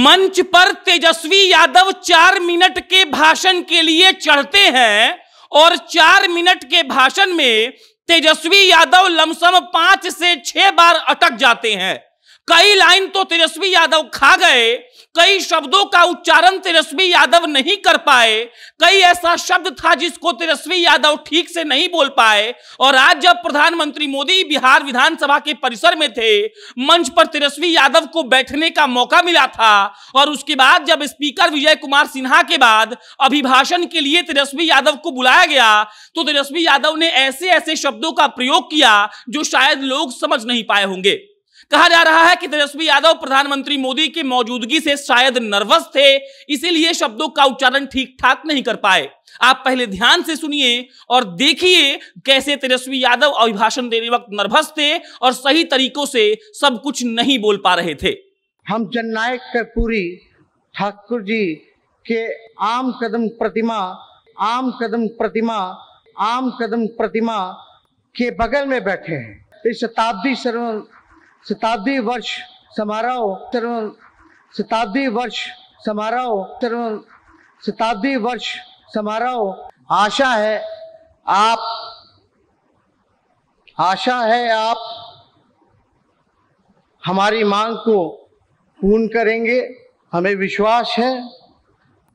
मंच पर तेजस्वी यादव चार मिनट के भाषण के लिए चढ़ते हैं और चार मिनट के भाषण में तेजस्वी यादव लमसम पांच से छह बार अटक जाते हैं कई लाइन तो तेजस्वी यादव खा गए कई शब्दों का उच्चारण तेजस्वी यादव नहीं कर पाए कई ऐसा शब्द था जिसको तेजस्वी यादव ठीक से नहीं बोल पाए और आज जब प्रधानमंत्री मोदी बिहार विधानसभा के परिसर में थे मंच पर तेजस्वी यादव को बैठने का मौका मिला था और उसके बाद जब स्पीकर विजय कुमार सिन्हा के बाद अभिभाषण के लिए तेजस्वी यादव को बुलाया गया तो तेजस्वी यादव ने ऐसे ऐसे शब्दों का प्रयोग किया जो शायद लोग समझ नहीं पाए होंगे कहा जा रहा है कि तेजस्वी यादव प्रधानमंत्री मोदी की मौजूदगी से शायद नर्वस थे इसीलिए शब्दों का उच्चारण ठीक ठाक नहीं कर पाए आप पहले ध्यान से सुनिए और देखिए कैसे तेजस्वी यादव अभिभाषण देने वक्त नर्वस थे और सही तरीकों से सब कुछ नहीं बोल पा रहे थे हम जननायक कर्पूरी ठाकुर जी के आम कदम प्रतिमा आम कदम प्रतिमा आम कदम प्रतिमा के बगल में बैठे हैं इस शताब्दी शरण शताब्दी वर्ष समारोह तिर शताब्दी वर्ष समारोह तिर शताब्दी वर्ष समारोह आशा है आप आशा है आप हमारी मांग को पूर्ण करेंगे हमें विश्वास है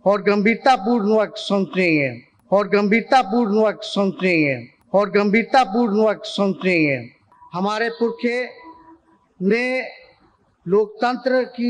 और गंभीरतापूर्वक सोचेंगे और गंभीरतापूर्वक सोचेंगे और गंभीरतापूर्वक सोचेंगे हमारे पुरखे ने लोकतंत्र की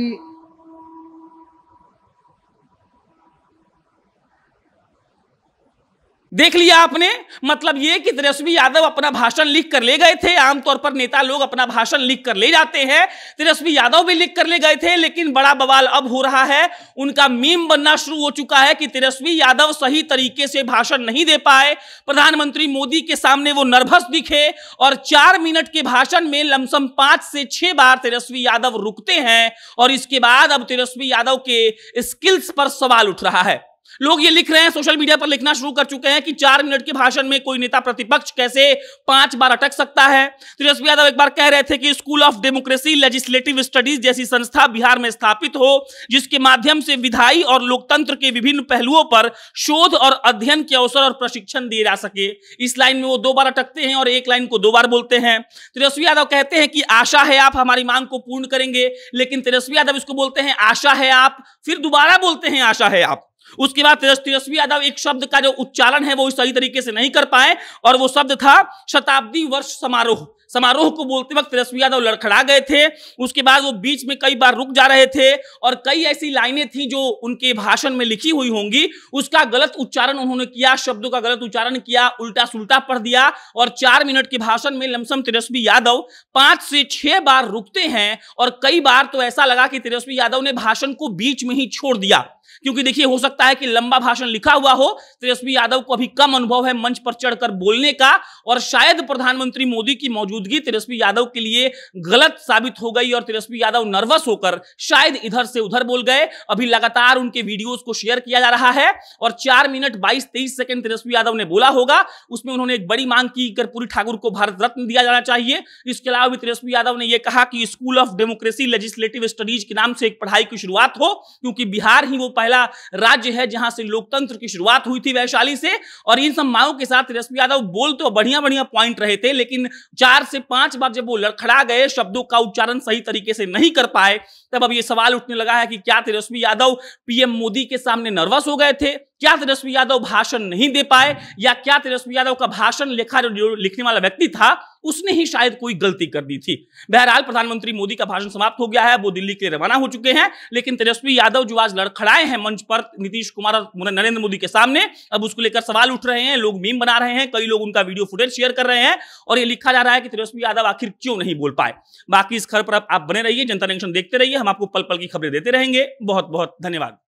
देख लिया आपने मतलब ये कि तेजस्वी यादव अपना भाषण लिख कर ले गए थे आमतौर पर नेता लोग अपना भाषण लिख कर ले जाते हैं तेजस्वी यादव भी लिख कर ले गए थे लेकिन बड़ा बवाल अब हो रहा है उनका मीम बनना शुरू हो चुका है कि तेजस्वी यादव सही तरीके से भाषण नहीं दे पाए प्रधानमंत्री मोदी के सामने वो नर्वस दिखे और चार मिनट के भाषण में लमसम पांच से छह बार तेजस्वी यादव रुकते हैं और इसके बाद अब तेजस्वी यादव के स्किल्स पर सवाल उठ रहा है लोग ये लिख रहे हैं सोशल मीडिया पर लिखना शुरू कर चुके हैं कि चार मिनट के भाषण में कोई नेता प्रतिपक्ष कैसे पांच बार अटक सकता है तेजस्वी यादव एक बार कह रहे थे कि school of democracy legislative studies जैसी संस्था बिहार में स्थापित हो जिसके माध्यम से विधायी और लोकतंत्र के विभिन्न पहलुओं पर शोध और अध्ययन के अवसर और प्रशिक्षण दिए जा सके इस लाइन में वो दो बार अटकते हैं और एक लाइन को दो बार बोलते हैं तेजस्वी यादव कहते हैं कि आशा है आप हमारी मांग को पूर्ण करेंगे लेकिन तेजस्वी यादव इसको बोलते हैं आशा है आप फिर दोबारा बोलते हैं आशा है आप उसके बाद तेजस्वी यादव एक शब्द का जो उच्चारण है वो सही तरीके से नहीं कर पाए और वो शब्द था शताब्दी वर्ष समारोह समारोह को बोलते वक्त तेजस्वी यादव लड़खड़ा गए थे उसके बाद वो बीच में कई बार रुक जा रहे थे और कई ऐसी लाइनें थी जो उनके भाषण में लिखी हुई होंगी उसका गलत उच्चारण उन्होंने किया शब्दों का गलत उच्चारण किया उल्टा सुलटा पढ़ दिया और चार मिनट के भाषण में लमसम तेजस्वी यादव पांच से छह बार रुकते हैं और कई बार तो ऐसा लगा कि तेजस्वी यादव ने भाषण को बीच में ही छोड़ दिया क्योंकि देखिए हो सकता है कि लंबा भाषण लिखा हुआ हो तेजस्वी तो यादव को अभी कम अनुभव है मंच पर चढ़कर बोलने का और शायद प्रधानमंत्री मोदी की मौजूदगी तेजस्वी यादव के लिए गलत साबित हो गई और तेजस्वी यादव नर्वस होकर शायद इधर से उधर बोल गए अभी लगातार उनके वीडियोज को शेयर किया जा रहा है और चार मिनट बाईस तेईस सेकंड तेजस्वी यादव ने बोला होगा उसमें उन्होंने एक बड़ी मांग की कर्पूरी ठाकुर को भारत रत्न दिया जाना चाहिए इसके अलावा भी तेजस्वी यादव ने यह कहा कि school of democracy legislative studies के नाम से एक पढ़ाई की शुरुआत हो क्योंकि बिहार ही वो पहला राज्य है जहां से लोकतंत्र की शुरुआत हुई थी वैशाली से और इन माओ के साथ तेजस्वी यादव बोल तो बढ़िया बढ़िया पॉइंट रहे थे लेकिन चार से पांच बार जब वो लड़खड़ा गए शब्दों का उच्चारण सही तरीके से नहीं कर पाए तब अब ये सवाल उठने लगा है कि क्या तेजस्वी यादव पीएम मोदी के सामने नर्वस हो गए थे क्या तेजस्वी यादव भाषण नहीं दे पाए या क्या तेजस्वी यादव का भाषण जो लिखने वाला व्यक्ति था उसने ही शायद कोई गलती कर दी थी बहरहाल प्रधानमंत्री मोदी का भाषण समाप्त हो गया है वो दिल्ली के लिए रवाना हो चुके हैं लेकिन तेजस्वी यादव जो आज लड़खड़ाए हैं मंच पर नीतीश कुमार और नरेंद्र मोदी के सामने अब उसको लेकर सवाल उठ रहे हैं लोग मीम बना रहे हैं कई लोग उनका वीडियो फुटेज शेयर कर रहे हैं और ये लिखा जा रहा है कि तेजस्वी यादव आखिर क्यों नहीं बोल पाए बाकी इस खबर पर आप बने रहिए जनता नेक्शन देखते रहिए हम आपको पल पल की खबरें देते रहेंगे बहुत बहुत धन्यवाद